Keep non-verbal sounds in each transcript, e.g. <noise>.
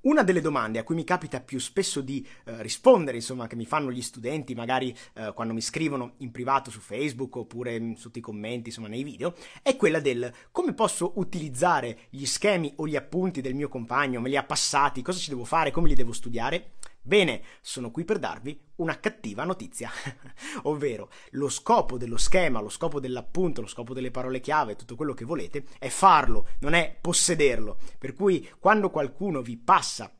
Una delle domande a cui mi capita più spesso di eh, rispondere, insomma, che mi fanno gli studenti, magari eh, quando mi scrivono in privato su Facebook oppure mh, mm, sotto i commenti, insomma, nei video, è quella del come posso utilizzare gli schemi o gli appunti del mio compagno, me li ha passati, cosa ci devo fare, come li devo studiare? Bene, sono qui per darvi una cattiva notizia, <laughs> ovvero lo scopo dello schema, lo scopo dell'appunto, lo scopo delle parole chiave, tutto quello che volete, è farlo, non è possederlo. Per cui quando qualcuno vi passa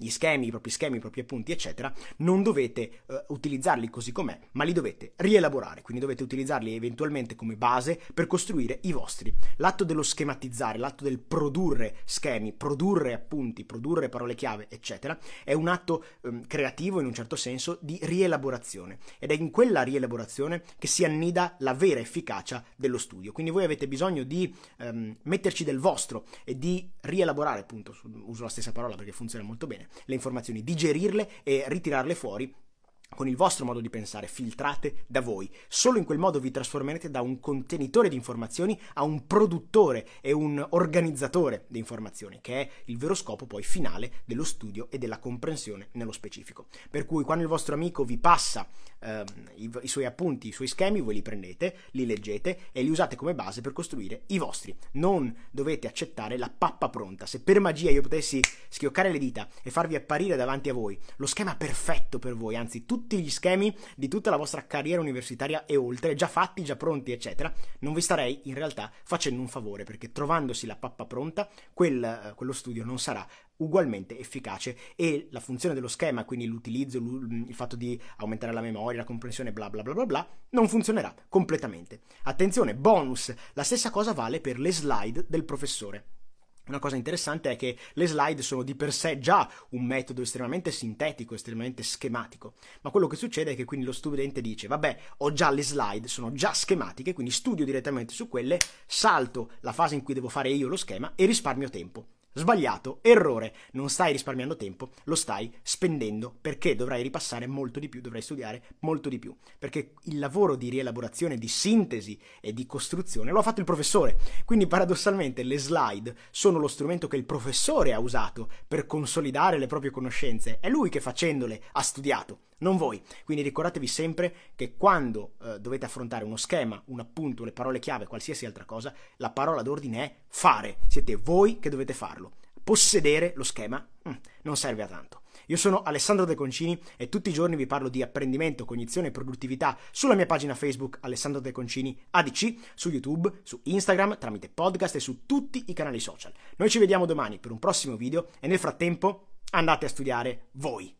gli schemi, i propri schemi, i propri appunti, eccetera, non dovete eh, utilizzarli così com'è, ma li dovete rielaborare, quindi dovete utilizzarli eventualmente come base per costruire i vostri. L'atto dello schematizzare, l'atto del produrre schemi, produrre appunti, produrre parole chiave, eccetera, è un atto ehm, creativo in un certo senso di rielaborazione ed è in quella rielaborazione che si annida la vera efficacia dello studio. Quindi voi avete bisogno di ehm, metterci del vostro e di rielaborare, appunto, uso la stessa parola perché funziona molto bene le informazioni, digerirle e ritirarle fuori con il vostro modo di pensare, filtrate da voi. Solo in quel modo vi trasformerete da un contenitore di informazioni a un produttore e un organizzatore di informazioni, che è il vero scopo poi finale dello studio e della comprensione nello specifico. Per cui quando il vostro amico vi passa ehm, i, i suoi appunti, i suoi schemi, voi li prendete, li leggete e li usate come base per costruire i vostri. Non dovete accettare la pappa pronta. Se per magia io potessi schioccare le dita e farvi apparire davanti a voi lo schema perfetto per voi, anzi tutto tutti gli schemi di tutta la vostra carriera universitaria e oltre, già fatti, già pronti, eccetera, non vi starei in realtà facendo un favore, perché trovandosi la pappa pronta, quel, eh, quello studio non sarà ugualmente efficace e la funzione dello schema, quindi l'utilizzo, il fatto di aumentare la memoria, la comprensione, bla bla bla bla bla, non funzionerà completamente. Attenzione, bonus, la stessa cosa vale per le slide del professore. Una cosa interessante è che le slide sono di per sé già un metodo estremamente sintetico, estremamente schematico, ma quello che succede è che quindi lo studente dice vabbè ho già le slide, sono già schematiche, quindi studio direttamente su quelle, salto la fase in cui devo fare io lo schema e risparmio tempo. Sbagliato, errore, non stai risparmiando tempo, lo stai spendendo perché dovrai ripassare molto di più, dovrai studiare molto di più, perché il lavoro di rielaborazione, di sintesi e di costruzione lo ha fatto il professore. Quindi paradossalmente le slide sono lo strumento che il professore ha usato per consolidare le proprie conoscenze, è lui che facendole ha studiato non voi. Quindi ricordatevi sempre che quando eh, dovete affrontare uno schema, un appunto, le parole chiave, qualsiasi altra cosa, la parola d'ordine è fare. Siete voi che dovete farlo. Possedere lo schema mm, non serve a tanto. Io sono Alessandro De Concini e tutti i giorni vi parlo di apprendimento, cognizione e produttività sulla mia pagina Facebook Alessandro De Concini ADC, su YouTube, su Instagram, tramite podcast e su tutti i canali social. Noi ci vediamo domani per un prossimo video e nel frattempo andate a studiare voi.